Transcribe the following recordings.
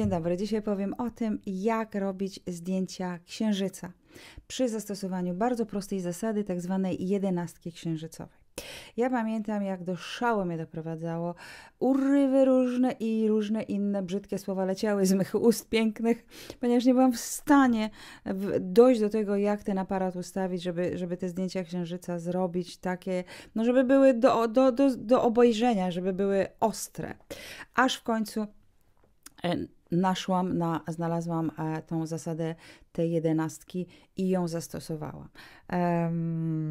Dzień dobry, dzisiaj powiem o tym, jak robić zdjęcia księżyca przy zastosowaniu bardzo prostej zasady, tak zwanej jedenastki księżycowej. Ja pamiętam, jak do szału mnie doprowadzało. Urywy różne i różne inne brzydkie słowa leciały z mych ust pięknych, ponieważ nie byłam w stanie dojść do tego, jak ten aparat ustawić, żeby, żeby te zdjęcia księżyca zrobić takie, no żeby były do, do, do, do obejrzenia, żeby były ostre. Aż w końcu naszłam, na, znalazłam e, tą zasadę tej jedenastki i ją zastosowałam.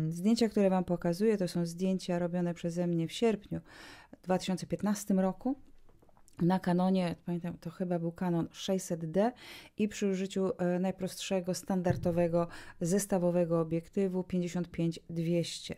Zdjęcia, które Wam pokazuję, to są zdjęcia robione przeze mnie w sierpniu 2015 roku na kanonie, pamiętam, to chyba był kanon 600D i przy użyciu e, najprostszego, standardowego, zestawowego obiektywu 55-200.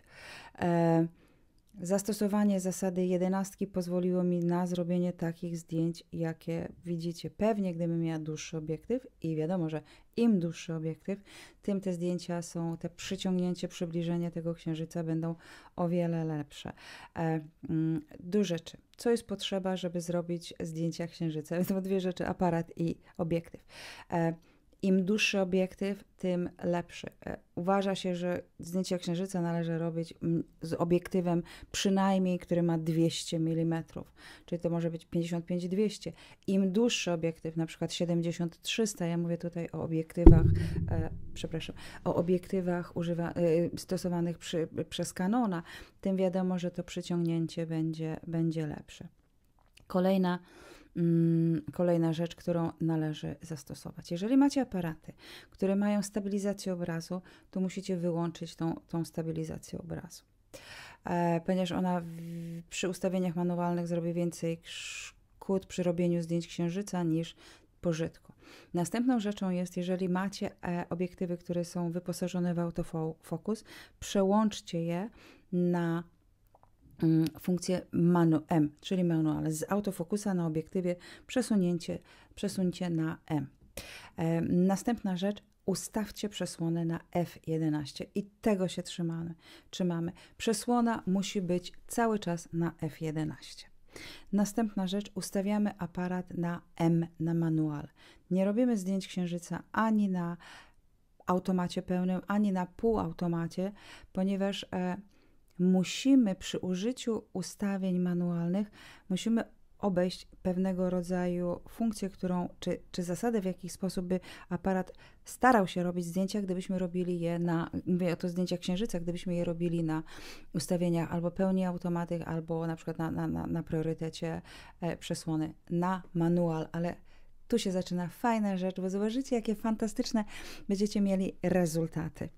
Zastosowanie zasady jedenastki pozwoliło mi na zrobienie takich zdjęć, jakie widzicie. Pewnie gdybym miała dłuższy obiektyw i wiadomo, że im dłuższy obiektyw, tym te zdjęcia są, te przyciągnięcie, przybliżenie tego księżyca będą o wiele lepsze. E, mm, duże rzeczy. Co jest potrzeba, żeby zrobić zdjęcia księżyca? To dwie rzeczy, aparat i obiektyw. E, im dłuższy obiektyw, tym lepszy. E, uważa się, że zdjęcia księżyca należy robić z obiektywem przynajmniej, który ma 200 mm, czyli to może być 55-200. Im dłuższy obiektyw, na przykład 70-300, ja mówię tutaj o obiektywach, e, przepraszam, o obiektywach używa, e, stosowanych przy, przez Canona, tym wiadomo, że to przyciągnięcie będzie, będzie lepsze. Kolejna Mm, kolejna rzecz, którą należy zastosować. Jeżeli macie aparaty, które mają stabilizację obrazu, to musicie wyłączyć tą, tą stabilizację obrazu. E, ponieważ ona przy ustawieniach manualnych zrobi więcej szkód przy robieniu zdjęć księżyca niż pożytku. Następną rzeczą jest, jeżeli macie e, obiektywy, które są wyposażone w autofokus, przełączcie je na Mm, funkcję manu M, czyli manual z autofokusa na obiektywie przesunięcie, przesunięcie na M. E, następna rzecz, ustawcie przesłonę na F11 i tego się trzymamy. trzymamy. Przesłona musi być cały czas na F11. Następna rzecz, ustawiamy aparat na M, na manual. Nie robimy zdjęć księżyca ani na automacie pełnym, ani na półautomacie, ponieważ e, musimy przy użyciu ustawień manualnych, musimy obejść pewnego rodzaju funkcję, którą, czy, czy zasadę, w jaki sposób by aparat starał się robić zdjęcia, gdybyśmy robili je na, mówię to zdjęcia księżyca, gdybyśmy je robili na ustawieniach albo pełni automatyk, albo na przykład na, na, na, na priorytecie e, przesłony, na manual, ale tu się zaczyna fajna rzecz, bo zobaczycie, jakie fantastyczne będziecie mieli rezultaty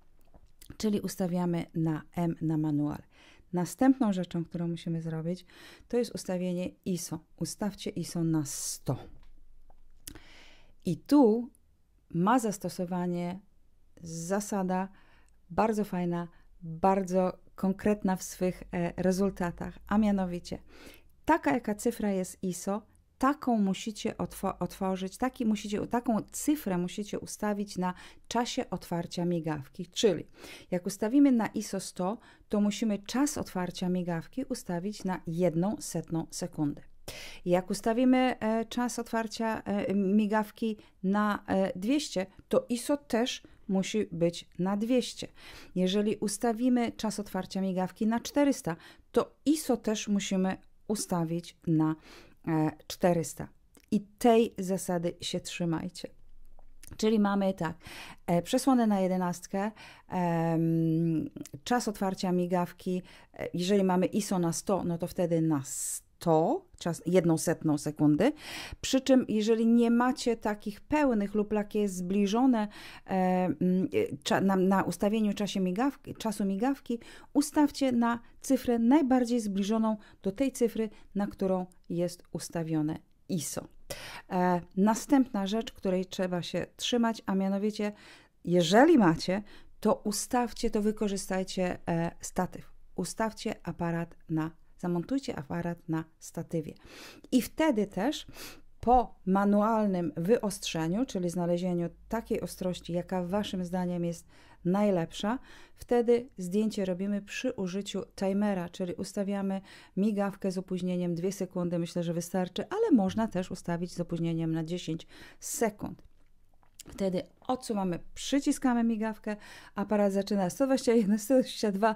czyli ustawiamy na M na manual. Następną rzeczą, którą musimy zrobić, to jest ustawienie ISO. Ustawcie ISO na 100. I tu ma zastosowanie zasada bardzo fajna, bardzo konkretna w swych e, rezultatach, a mianowicie taka jaka cyfra jest ISO, taką musicie otworzyć, taki musicie, taką cyfrę musicie ustawić na czasie otwarcia migawki. Czyli jak ustawimy na ISO 100, to musimy czas otwarcia migawki ustawić na jedną setną sekundę. Jak ustawimy e, czas otwarcia e, migawki na 200, e, to ISO też musi być na 200. Jeżeli ustawimy czas otwarcia migawki na 400, to ISO też musimy ustawić na 400. 400. E, I tej zasady się trzymajcie. Czyli mamy tak, e, przesłonę na jedenastkę, czas otwarcia migawki, e, jeżeli mamy ISO na 100, no to wtedy na 100 to, czas jedną setną sekundy. Przy czym, jeżeli nie macie takich pełnych lub takie zbliżone e, mm, e, cza, na, na, ustawieniu czasie migawki, czasu migawki, ustawcie na cyfrę najbardziej zbliżoną do tej cyfry, na którą jest ustawione ISO. E, następna rzecz, której trzeba się trzymać, a mianowicie, jeżeli macie, to ustawcie, to wykorzystajcie e, statyw. Ustawcie aparat na zamontujcie aparat na statywie. I wtedy też po manualnym wyostrzeniu, czyli znalezieniu takiej ostrości, jaka Waszym zdaniem jest najlepsza, wtedy zdjęcie robimy przy użyciu timera, czyli ustawiamy migawkę z opóźnieniem 2 sekundy, myślę, że wystarczy, ale można też ustawić z opóźnieniem na 10 sekund. Wtedy odsuwamy, przyciskamy migawkę, aparat zaczyna 121, 122,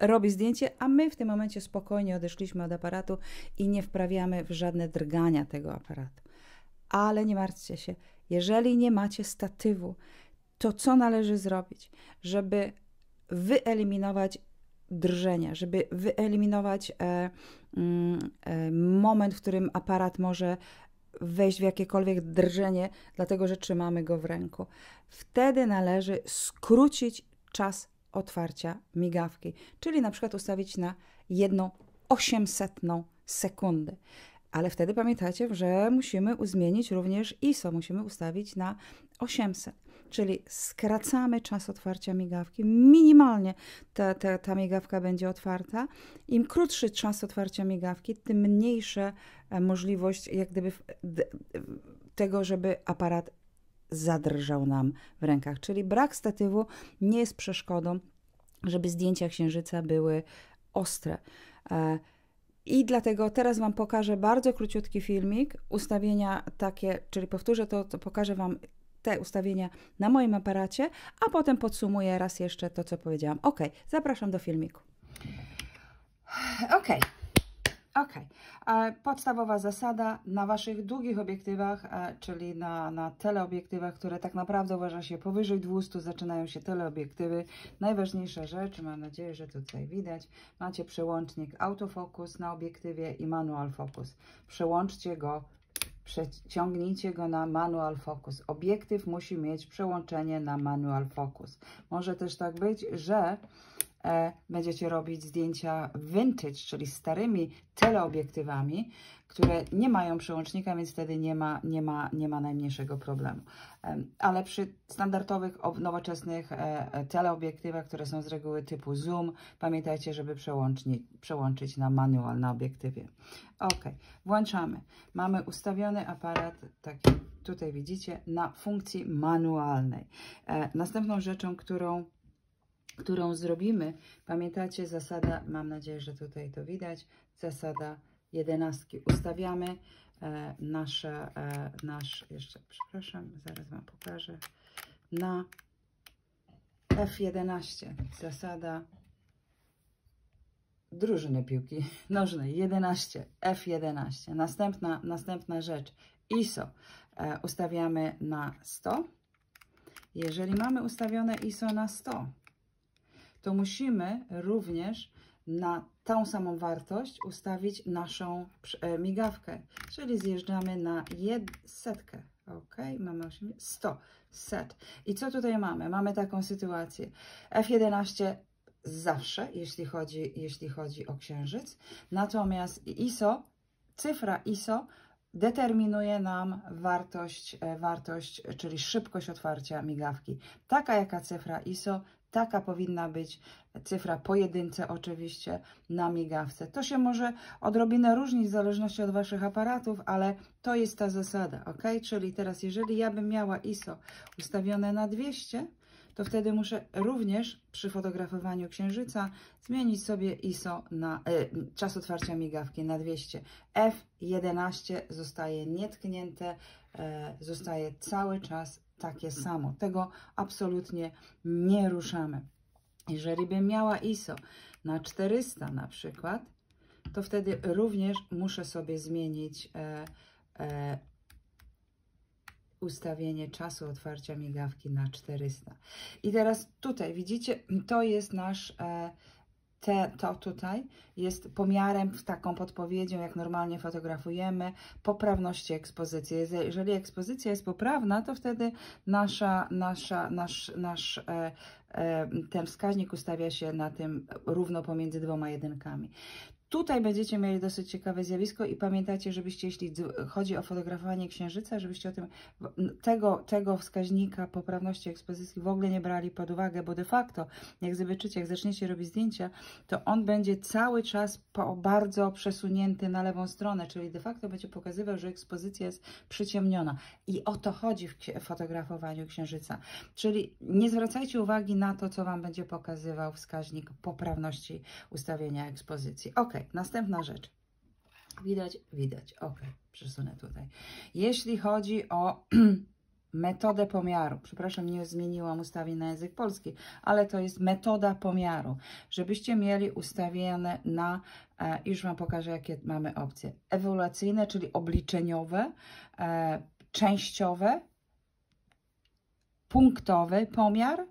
robi zdjęcie, a my w tym momencie spokojnie odeszliśmy od aparatu i nie wprawiamy w żadne drgania tego aparatu. Ale nie martwcie się, jeżeli nie macie statywu, to co należy zrobić, żeby wyeliminować drżenia, żeby wyeliminować e, mm, e, moment, w którym aparat może wejść w jakiekolwiek drżenie, dlatego że trzymamy go w ręku. Wtedy należy skrócić czas otwarcia migawki, czyli na przykład ustawić na jedną osiemsetną sekundy. Ale wtedy pamiętajcie, że musimy zmienić również ISO, musimy ustawić na 800 czyli skracamy czas otwarcia migawki. Minimalnie ta, ta, ta, migawka będzie otwarta. Im krótszy czas otwarcia migawki, tym mniejsza e, możliwość jak gdyby tego, żeby aparat zadrżał nam w rękach. Czyli brak statywu nie jest przeszkodą, żeby zdjęcia księżyca były ostre. E, I dlatego teraz Wam pokażę bardzo króciutki filmik, ustawienia takie, czyli powtórzę to, to pokażę Wam te ustawienia na moim aparacie, a potem podsumuję raz jeszcze to, co powiedziałam. Ok, zapraszam do filmiku. OK. Ok. Podstawowa zasada na Waszych długich obiektywach, e, czyli na, na teleobiektywach, które tak naprawdę uważa się powyżej 200, zaczynają się teleobiektywy. Najważniejsza rzecz, mam nadzieję, że tutaj widać, macie przełącznik autofokus na obiektywie i manual focus. Przełączcie go przeciągnijcie go na manual focus. Obiektyw musi mieć przełączenie na manual focus. Może też tak być, że E, będziecie robić zdjęcia vintage, czyli starymi teleobiektywami, które nie mają przełącznika, więc wtedy nie ma, nie ma, nie ma najmniejszego problemu. E, ale przy standardowych, nowoczesnych e, teleobiektywach, które są z reguły typu zoom, pamiętajcie, żeby przełączyć na manual na obiektywie. Ok, włączamy. Mamy ustawiony aparat, taki tutaj widzicie, na funkcji manualnej. Następną rzeczą, którą którą zrobimy, pamiętacie zasada, mam nadzieję, że tutaj to widać, zasada jedenastki. Ustawiamy e, nasze, e, nasz, jeszcze, przepraszam, zaraz Wam pokażę, na F11, zasada drużyny piłki nożnej, 11, F11. Następna, następna rzecz, ISO, e, ustawiamy na 100. Jeżeli mamy ustawione ISO na 100, to musimy również na tą samą wartość ustawić naszą e, migawkę, czyli zjeżdżamy na jed setkę. Ok, mamy 80, 100, set. I co tutaj mamy? Mamy taką sytuację. F11 zawsze, jeśli chodzi, jeśli chodzi o księżyc. Natomiast ISO, cyfra ISO determinuje nam wartość, e, wartość, czyli szybkość otwarcia migawki. Taka jaka cyfra ISO Taka powinna być cyfra pojedyncze oczywiście na migawce. To się może odrobinę różnić w zależności od Waszych aparatów, ale to jest ta zasada, ok? Czyli teraz jeżeli ja bym miała ISO ustawione na 200, to wtedy muszę również przy fotografowaniu księżyca zmienić sobie ISO na e, czas otwarcia migawki na 200. F11 zostaje nietknięte, e, zostaje cały czas takie samo. Tego absolutnie nie ruszamy. Jeżeli bym miała ISO na 400 na przykład, to wtedy również muszę sobie zmienić e, e ustawienie czasu otwarcia migawki na 400. I teraz tutaj widzicie, to jest nasz, e, te, to tutaj jest pomiarem, taką podpowiedzią, jak normalnie fotografujemy, poprawności ekspozycji. Jeżeli ekspozycja jest poprawna, to wtedy nasza, nasza, nasz, nasz e, e, ten wskaźnik ustawia się na tym równo pomiędzy dwoma jedynkami. Tutaj będziecie mieli dosyć ciekawe zjawisko i pamiętajcie, żebyście, jeśli chodzi o fotografowanie księżyca, żebyście o tym, tego, tego wskaźnika poprawności ekspozycji w ogóle nie brali pod uwagę, bo de facto, jak zobaczycie, jak zaczniecie robić zdjęcia, to on będzie cały czas bardzo przesunięty na lewą stronę, czyli de facto będzie pokazywał, że ekspozycja jest przyciemniona. I o to chodzi w fotografowaniu księżyca. Czyli nie zwracajcie uwagi na to, co Wam będzie pokazywał wskaźnik poprawności ustawienia ekspozycji. Ok, następna rzecz. Widać, widać, ok, przesunę tutaj. Jeśli chodzi o metodę pomiaru, przepraszam, nie zmieniłam ustawień na język polski, ale to jest metoda pomiaru, żebyście mieli ustawione na, e, już Wam pokażę, jakie mamy opcje, ewolucyjne, czyli obliczeniowe, e, częściowe, punktowy pomiar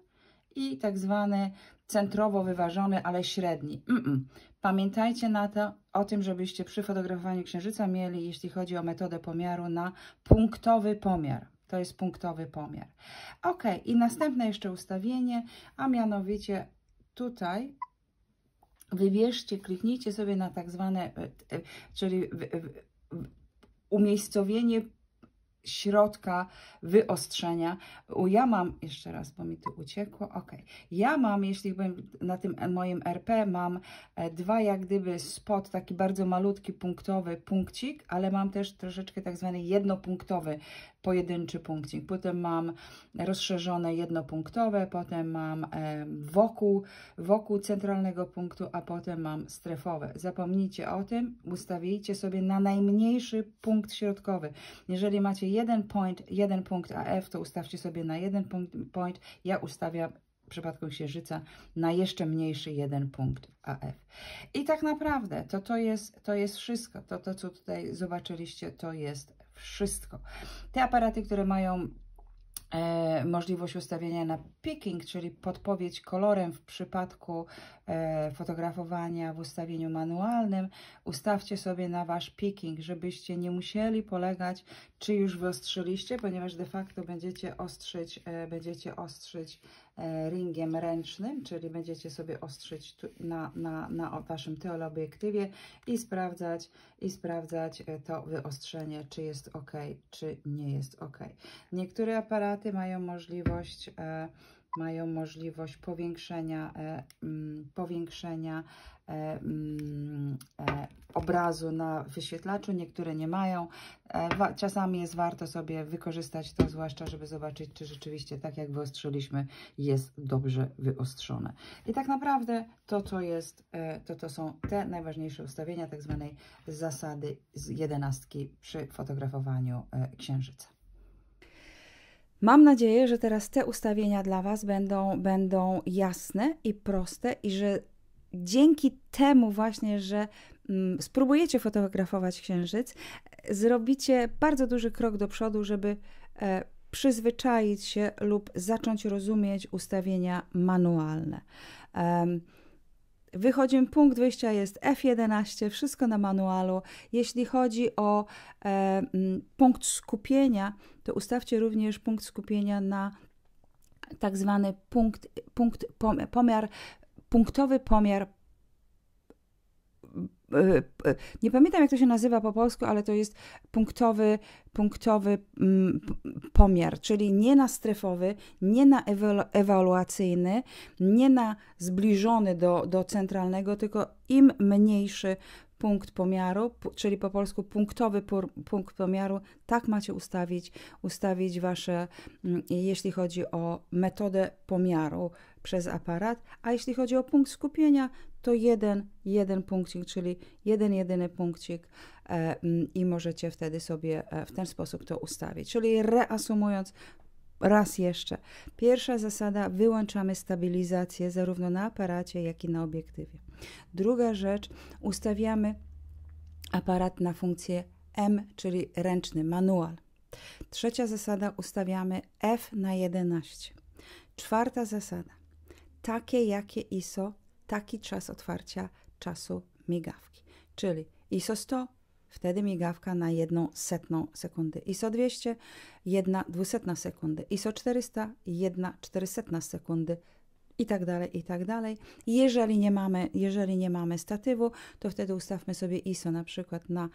i tak zwany centrowo wyważony, ale średni. Mm -mm. Pamiętajcie na to, o tym, żebyście przy fotografowaniu księżyca mieli, jeśli chodzi o metodę pomiaru, na punktowy pomiar. To jest punktowy pomiar. Ok, i następne jeszcze ustawienie, a mianowicie tutaj wybierzcie, kliknijcie sobie na tak zwane, e, e, czyli umiejscowienie środka wyostrzenia. Ja mam, jeszcze raz, bo mi tu uciekło, ok. Ja mam, jeśli bym na tym moim RP, mam e, dwa jak gdyby spot, taki bardzo malutki, punktowy punkcik, ale mam też troszeczkę tak zwany jednopunktowy pojedynczy punkcik, potem mam rozszerzone jednopunktowe, potem mam e, wokół, wokół centralnego punktu, a potem mam strefowe. Zapomnijcie o tym, ustawijcie sobie na najmniejszy punkt środkowy. Jeżeli macie jeden point, jeden punkt AF, to ustawcie sobie na jeden punkt, point. Ja ustawiam w przypadku księżyca na jeszcze mniejszy jeden punkt AF. I tak naprawdę to, to, jest, to jest wszystko. To, to, co tutaj zobaczyliście, to jest wszystko. Te aparaty, które mają E, możliwość ustawienia na picking, czyli podpowiedź kolorem w przypadku e, fotografowania w ustawieniu manualnym. Ustawcie sobie na Wasz picking, żebyście nie musieli polegać, czy już wyostrzyliście, ponieważ de facto będziecie ostrzyć, e, będziecie ostrzyć E, ringiem ręcznym, czyli będziecie sobie ostrzyć na, na, na Waszym teleobiektywie i sprawdzać, i sprawdzać e, to wyostrzenie, czy jest ok, czy nie jest ok. Niektóre aparaty mają możliwość e, mają możliwość powiększenia, e, m, mm, powiększenia e, m, mm, e, obrazu na wyświetlaczu, niektóre nie mają. E, wa, czasami jest warto sobie wykorzystać to, zwłaszcza żeby zobaczyć, czy rzeczywiście tak jak wyostrzyliśmy, jest dobrze wyostrzone. I tak naprawdę to, co jest, e, to, to są te najważniejsze ustawienia tak zwanej zasady z jedenastki przy fotografowaniu e, księżyca. Mam nadzieję, że teraz te ustawienia dla Was będą, będą jasne i proste i że dzięki temu właśnie, że mm, spróbujecie fotografować księżyc, e, zrobicie bardzo duży krok do przodu, żeby e, przyzwyczaić się lub zacząć rozumieć ustawienia manualne. Wychodzimy, punkt wyjścia jest F11, wszystko na manualu. Jeśli chodzi o e, punkt skupienia, to ustawcie również punkt skupienia na tak zwany punkt, punkt pomiar, punktowy pomiar nie pamiętam jak to się nazywa po polsku, ale to jest punktowy, punktowy mm, pomiar, czyli nie na strefowy, nie na ewaluacyjny, nie na zbliżony do, do centralnego, tylko im mniejszy punkt pomiaru, czyli po polsku punktowy punkt pomiaru, tak macie ustawić, ustawić wasze, mm, jeśli chodzi o metodę pomiaru przez aparat, a jeśli chodzi o punkt skupienia, to jeden, jeden punkcik, czyli jeden, jedyny punkcik e, mm, i możecie wtedy sobie e, w ten sposób to ustawić. Czyli reasumując, Raz jeszcze. Pierwsza zasada: wyłączamy stabilizację zarówno na aparacie, jak i na obiektywie. Druga rzecz: ustawiamy aparat na funkcję M, czyli ręczny, manual. Trzecia zasada: ustawiamy F na 11. Czwarta zasada: takie jakie ISO taki czas otwarcia czasu migawki. Czyli ISO 100, wtedy migawka na jedną setną sekundy. ISO 200, jedna dwusetna sekundy. ISO 400, jedna czterysetna sekundy i tak dalej, i tak dalej. Jeżeli nie mamy, jeżeli nie mamy statywu, to wtedy ustawmy sobie ISO na przykład na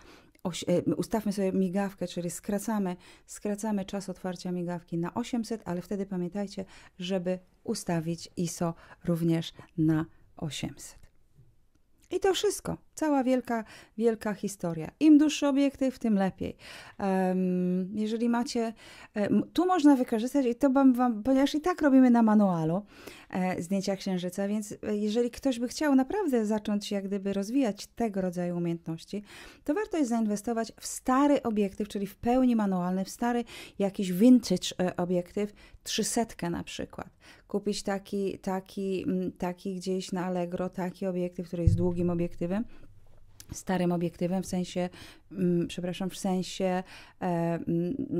e, ustawmy sobie migawkę, czyli skracamy, skracamy czas otwarcia migawki na 800, ale wtedy pamiętajcie, żeby ustawić ISO również na 800. I to wszystko. Cała wielka, wielka historia. Im dłuższy obiektyw, tym lepiej. jeżeli macie, tu można wykorzystać i to wam, ponieważ i tak robimy na manualu e, zdjęcia księżyca, więc jeżeli ktoś by chciał naprawdę zacząć jak gdyby rozwijać tego rodzaju umiejętności, to warto jest zainwestować w stary obiektyw, czyli w pełni manualny, w stary jakiś vintage e, obiektyw, 300 na przykład. Kupić taki, taki, taki gdzieś na Allegro, taki obiektyw, który jest długim obiektywem, starym obiektywem, w sensie, mm, przepraszam, w sensie e,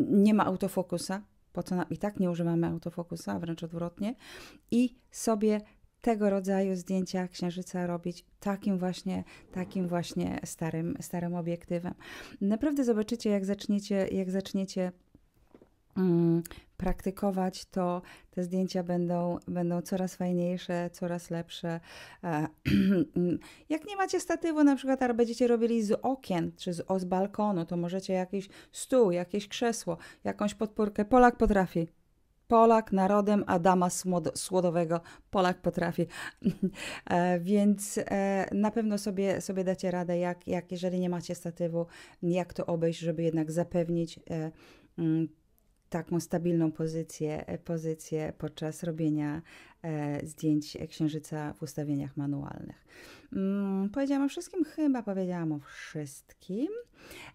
nie ma autofokusa, po co nam i tak nie używamy autofokusa, wręcz odwrotnie, i sobie tego rodzaju zdjęcia księżyca robić takim właśnie, takim właśnie starym, starym obiektywem. Naprawdę zobaczycie, jak zaczniecie, jak zaczniecie Mm, praktykować, to te zdjęcia będą, będą coraz fajniejsze, coraz lepsze. E, mm, jak nie macie statywu, na przykład, ale będziecie robili z okien czy z, z balkonu, to możecie jakiś stół, jakieś krzesło, jakąś podpórkę. Polak potrafi. Polak narodem Adama Słodowego. Polak potrafi. E, więc e, na pewno sobie, sobie dacie radę, jak, jak jeżeli nie macie statywu, jak to obejść, żeby jednak zapewnić mm, taką stabilną pozycję, e, pozycję podczas robienia e, zdjęć księżyca w ustawieniach manualnych. Mm, powiedziałam o wszystkim, chyba powiedziałam o wszystkim.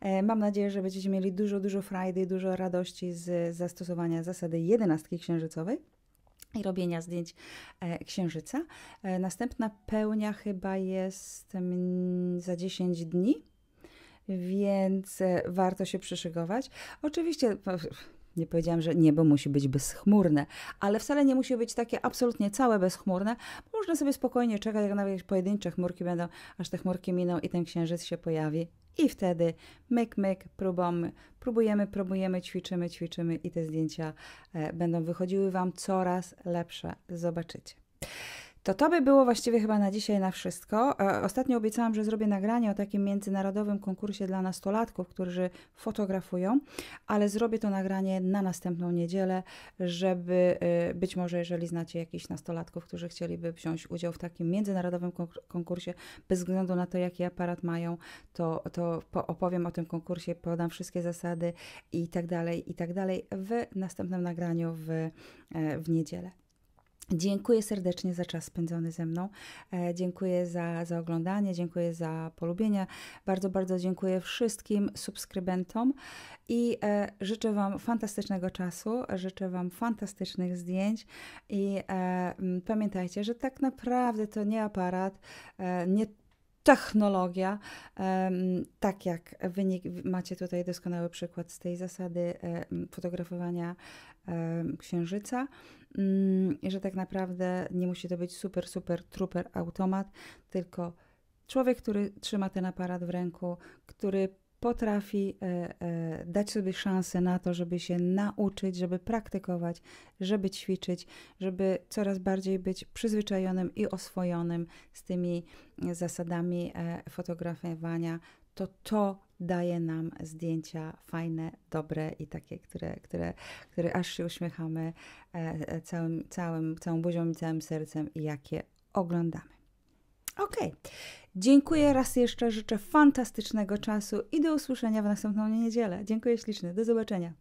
E, mam nadzieję, że będziecie mieli dużo, dużo frajdy, dużo radości z zastosowania zasady jedenastki księżycowej i robienia zdjęć księżyca. Następna pełnia chyba jest za 10 dni, więc warto się przyszykować. Oczywiście no, nie powiedziałam, że niebo musi być bezchmurne, ale wcale nie musi być takie absolutnie całe bezchmurne. Można sobie spokojnie czekać, jak nawet pojedyncze chmurki będą, aż te chmurki miną i ten księżyc się pojawi. I wtedy myk, myk, próbamy, próbujemy, próbujemy, ćwiczymy, ćwiczymy i te zdjęcia e, będą wychodziły Wam coraz lepsze. Zobaczycie. To to by było właściwie chyba na dzisiaj na wszystko. E, ostatnio obiecałam, że zrobię nagranie o takim międzynarodowym konkursie dla nastolatków, którzy fotografują, ale zrobię to nagranie na następną niedzielę, żeby e, być może, jeżeli znacie jakichś nastolatków, którzy chcieliby wziąć udział w takim międzynarodowym konkursie, bez względu na to, jaki aparat mają, to, to opowiem o tym konkursie, podam wszystkie zasady i tak dalej, i tak dalej w następnym nagraniu w, e, w niedzielę. Dziękuję serdecznie za czas spędzony ze mną. E, dziękuję za, za oglądanie, dziękuję za polubienia. Bardzo, bardzo dziękuję wszystkim subskrybentom i e, życzę Wam fantastycznego czasu, życzę Wam fantastycznych zdjęć i e, pamiętajcie, że tak naprawdę to nie aparat, e, nie technologia, tak jak wynik, macie tutaj doskonały przykład z tej zasady fotografowania księżyca, mm, że tak naprawdę nie musi to być super, super, truper automat, tylko człowiek, który trzyma ten aparat w ręku, który potrafi e, e, dać sobie szansę na to, żeby się nauczyć, żeby praktykować, żeby ćwiczyć, żeby coraz bardziej być przyzwyczajonym i oswojonym z tymi e, zasadami fotografowania, to to daje nam zdjęcia fajne, dobre i takie, które, które, które aż się uśmiechamy e, e, całym, całym, całą buzią i całym sercem i jakie oglądamy. OK. Dziękuję raz jeszcze, życzę fantastycznego czasu i do usłyszenia w następną niedzielę. Dziękuję ślicznie, do zobaczenia.